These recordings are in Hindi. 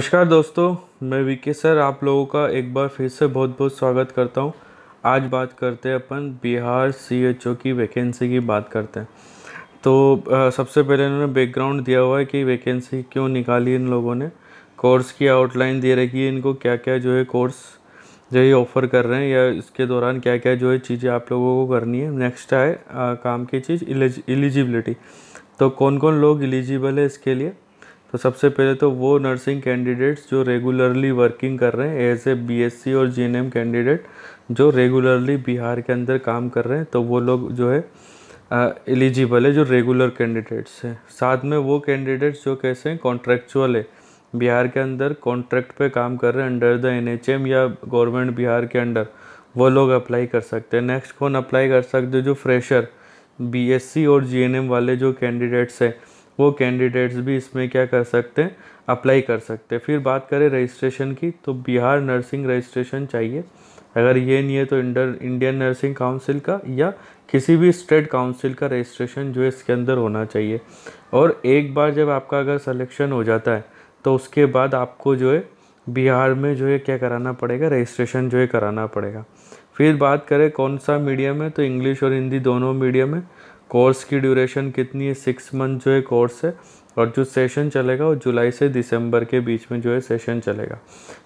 नमस्कार दोस्तों मैं वीके सर आप लोगों का एक बार फिर से बहुत बहुत स्वागत करता हूं आज बात करते हैं अपन बिहार सीएचओ की वैकेंसी की बात करते हैं तो आ, सबसे पहले इन्होंने बैकग्राउंड दिया हुआ है कि वैकेंसी क्यों निकाली इन लोगों ने कोर्स की आउटलाइन दे रखी है इनको क्या क्या जो है कोर्स जो ये ऑफ़र कर रहे हैं या इसके दौरान क्या क्या जो है चीज़ें आप लोगों को करनी है नेक्स्ट आए काम की चीज़ एलिजिबिलिटी तो कौन कौन लोग एलिजिबल है इसके लिए तो सबसे पहले तो वो नर्सिंग कैंडिडेट्स जो रेगुलरली वर्किंग कर रहे हैं एज ए बी और जीएनएम कैंडिडेट जो रेगुलरली बिहार के अंदर काम कर रहे हैं तो वो लोग जो है एलिजिबल है जो रेगुलर कैंडिडेट्स हैं साथ में वो कैंडिडेट्स जो कैसे हैं कॉन्ट्रेक्चुअल है बिहार के अंदर कॉन्ट्रैक्ट पे काम कर रहे हैं अंडर द एन या गवर्नमेंट बिहार के अंडर वो लोग अप्लाई कर सकते हैं नेक्स्ट कौन अप्लाई कर सकते हैं जो फ्रेशर बी और जी वाले जो कैंडिडेट्स हैं वो कैंडिडेट्स भी इसमें क्या कर सकते हैं अप्लाई कर सकते हैं फिर बात करें रजिस्ट्रेशन की तो बिहार नर्सिंग रजिस्ट्रेशन चाहिए अगर ये नहीं है तो इंडर इंडियन नर्सिंग काउंसिल का या किसी भी स्टेट काउंसिल का रजिस्ट्रेशन जो है इसके अंदर होना चाहिए और एक बार जब आपका अगर सलेक्शन हो जाता है तो उसके बाद आपको जो है बिहार में जो है क्या कराना पड़ेगा रजिस्ट्रेशन जो है कराना पड़ेगा फिर बात करें कौन सा मीडियम है तो इंग्लिश और हिंदी दोनों मीडियम है कोर्स की ड्यूरेशन कितनी है सिक्स मंथ जो है कोर्स है और जो सेशन चलेगा वो जुलाई से दिसंबर के बीच में जो है सेशन चलेगा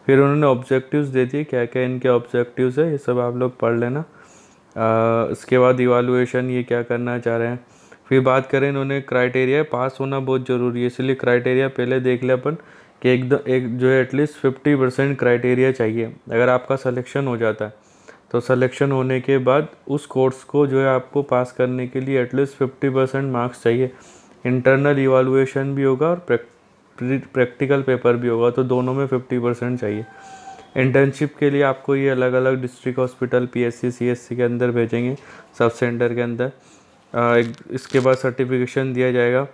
फिर उन्होंने ऑब्जेक्टिव्स दे दिए क्या क्या इनके ऑब्जेक्टिव्स है ये सब आप लोग पढ़ लेना आ, इसके बाद इवालुएशन ये क्या करना चाह रहे हैं फिर बात करें इन्होंने क्राइटेरिया पास होना बहुत ज़रूरी है इसलिए क्राइटेरिया पहले देख लिया अपन कि एक, एक जो है एटलीस्ट फिफ्टी परसेंट क्राइटेरिया चाहिए अगर आपका सलेक्शन हो जाता है तो सिलेक्शन होने के बाद उस कोर्स को जो है आपको पास करने के लिए एटलीस्ट फिफ्टी परसेंट मार्क्स चाहिए इंटरनल इवालुएशन भी होगा और प्रैक्टिकल पेपर भी होगा तो दोनों में फिफ्टी परसेंट चाहिए इंटर्नशिप के लिए आपको ये अलग अलग डिस्ट्रिक्ट हॉस्पिटल पीएससी सीएससी के अंदर भेजेंगे सब सेंटर के अंदर इसके बाद सर्टिफिकेशन दिया जाएगा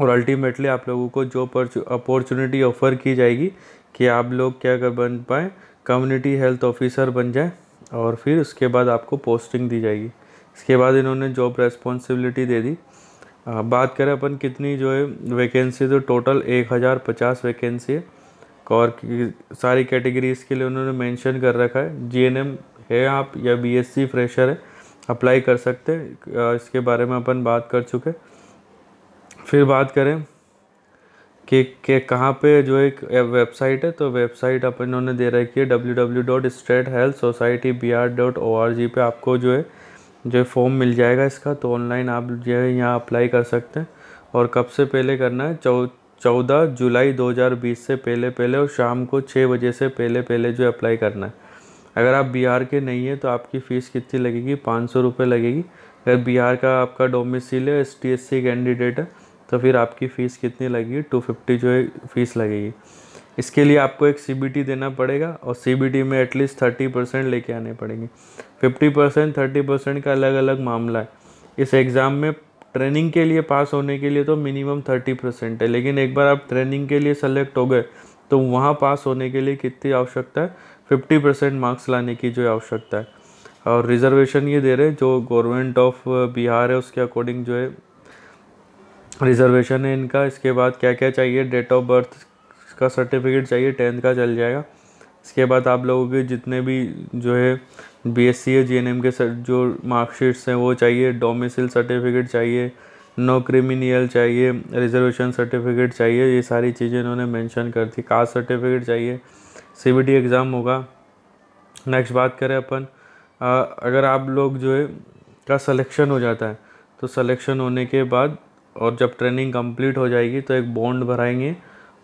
और अल्टीमेटली आप लोगों को जो अपॉर्चुनिटी ऑफ़र की जाएगी कि आप लोग क्या कर बन पाएँ कम्युनिटी हेल्थ ऑफिसर बन जाएँ और फिर उसके बाद आपको पोस्टिंग दी जाएगी इसके बाद इन्होंने जॉब रेस्पॉन्सिबिलिटी दे दी आ, बात करें अपन कितनी जो है वैकेंसी तो टोटल एक हज़ार पचास वैकेंसी है और सारी कैटेगरीज़ के लिए उन्होंने मेंशन कर रखा है जीएनएम है आप या बीएससी फ्रेशर है अप्लाई कर सकते हैं इसके बारे में अपन बात कर चुके फिर बात करें कि के कहाँ पे जो एक वेबसाइट है तो वेबसाइट आप इन्होंने दे रखी है W W dot state health society B R dot O R G पर आपको जो है जो फॉर्म मिल जाएगा इसका तो ऑनलाइन आप जो है यहाँ अप्लाई कर सकते हैं और कब से पहले करना है चौ चौदह जुलाई 2020 से पहले पहले और शाम को छः बजे से पहले पहले जो अप्लाई करना है अगर आप बिहार के नहीं हैं तो आपकी फ़ीस कितनी लगेगी पाँच सौ रुपये लगेगी अगर बिहार का आपका डोमिसिल है S T S C candidate है तो फिर आपकी फ़ीस कितनी लगेगी टू फिफ्टी जो है फ़ीस लगेगी इसके लिए आपको एक सी देना पड़ेगा और सी में एटलीस्ट थर्टी परसेंट लेके आने पड़ेंगे फिफ्टी परसेंट थर्टी परसेंट का अलग अलग मामला है इस एग्ज़ाम में ट्रेनिंग के लिए पास होने के लिए तो मिनिमम थर्टी परसेंट है लेकिन एक बार आप ट्रेनिंग के लिए सेलेक्ट हो गए तो वहाँ पास होने के लिए कितनी आवश्यकता है फिफ्टी परसेंट मार्क्स लाने की जो आवश्यकता है और रिजर्वेशन ये दे रहे हैं जो गवर्नमेंट ऑफ बिहार है उसके अकॉर्डिंग जो है रिजर्वेशन है इनका इसके बाद क्या क्या चाहिए डेट ऑफ बर्थ का सर्टिफिकेट चाहिए टेंथ का चल जाएगा इसके बाद आप लोगों के जितने भी जो है बी एस सी या जी एन एम के सर, जो मार्कशीट्स हैं वो चाहिए डोमिसल सर्टिफिकेट चाहिए नो क्रिमिनियल चाहिए रिजर्वेशन सर्टिफिकेट चाहिए ये सारी चीज़ें इन्होंने मेंशन कर दी कास्ट सर्टिफिकेट चाहिए सी बी टी एग्ज़ाम होगा नेक्स्ट बात करें अपन अगर आप लोग जो है का सलेक्शन हो जाता है तो सलेक्शन होने के बाद और जब ट्रेनिंग कंप्लीट हो जाएगी तो एक बॉन्ड भराएंगे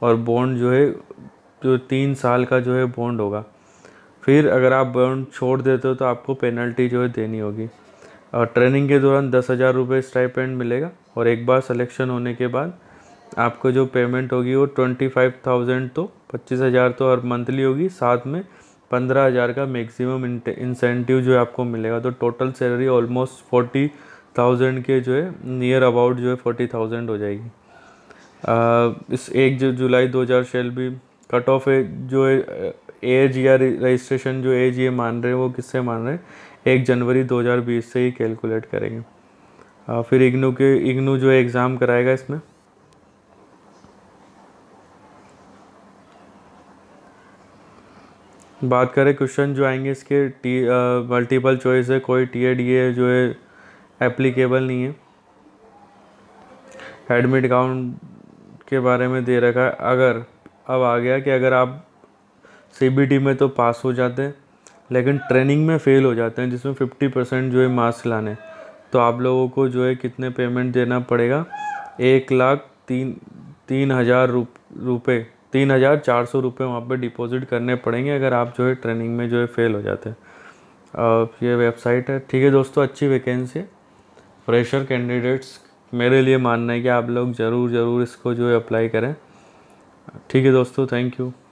और बॉन्ड जो है जो तीन साल का जो है बॉन्ड होगा फिर अगर आप बॉन्ड छोड़ देते हो तो आपको पेनल्टी जो है देनी होगी और ट्रेनिंग के दौरान दस हज़ार रुपये स्टाइपेंड मिलेगा और एक बार सिलेक्शन होने के बाद आपको जो पेमेंट होगी वो ट्वेंटी फाइव थाउजेंड तो पच्चीस हज़ार तो हर मंथली होगी साथ में पंद्रह हज़ार का मैक्सिमम इंसेंटिव जो है आपको मिलेगा तो total salary almost forty thousand के जो है नियर अबाउट जो है फोर्टी थाउजेंड हो जाएगी आ, इस एक जो जुलाई दो हज़ार शेल भी कट ऑफ है जो एज या रजिस्ट्रेशन जो एज ये मान रहे हैं वो किससे मान रहे हैं एक जनवरी दो हजार बीस से ही कैलकुलेट करेंगे आ, फिर इग्नू के इग्नू जो है एग्ज़ाम कराएगा इसमें बात करें क्वेश्चन जो आएंगे इसके टी मल्टीपल चॉइस है कोई टी ए डी ए जो है एप्लीकेबल नहीं है एडमिट काउंट के बारे में दे रखा है अगर अब आ गया कि अगर आप सी में तो पास हो जाते हैं लेकिन ट्रेनिंग में फ़ेल हो जाते हैं जिसमें फिफ्टी परसेंट जो है मार्क्स लाने तो आप लोगों को जो है कितने पेमेंट देना पड़ेगा एक लाख तीन तीन हज़ार रुप रुपये तीन हज़ार चार सौ रुपये वहाँ पर डिपॉज़िट करने पड़ेंगे अगर आप जो है ट्रेनिंग में जो है फ़ेल हो जाते हैं ये वेबसाइट है ठीक है दोस्तों अच्छी वैकेंसी है फ्रेशर कैंडिडेट्स मेरे लिए मानना है कि आप लोग ज़रूर ज़रूर इसको जो है अप्लाई करें ठीक है दोस्तों थैंक यू